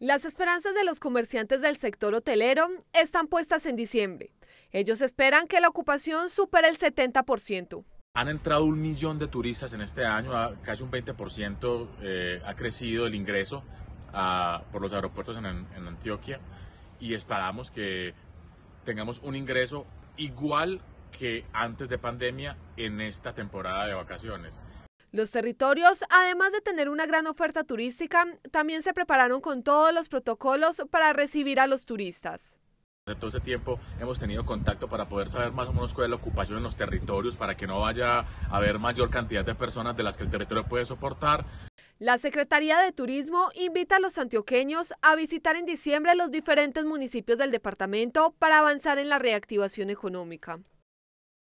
Las esperanzas de los comerciantes del sector hotelero están puestas en diciembre. Ellos esperan que la ocupación supere el 70%. Han entrado un millón de turistas en este año, casi un 20% eh, ha crecido el ingreso ah, por los aeropuertos en Antioquia y esperamos que tengamos un ingreso igual que antes de pandemia en esta temporada de vacaciones. Los territorios, además de tener una gran oferta turística, también se prepararon con todos los protocolos para recibir a los turistas. De todo ese tiempo hemos tenido contacto para poder saber más o menos cuál es la ocupación en los territorios para que no vaya a haber mayor cantidad de personas de las que el territorio puede soportar. La Secretaría de Turismo invita a los antioqueños a visitar en diciembre los diferentes municipios del departamento para avanzar en la reactivación económica.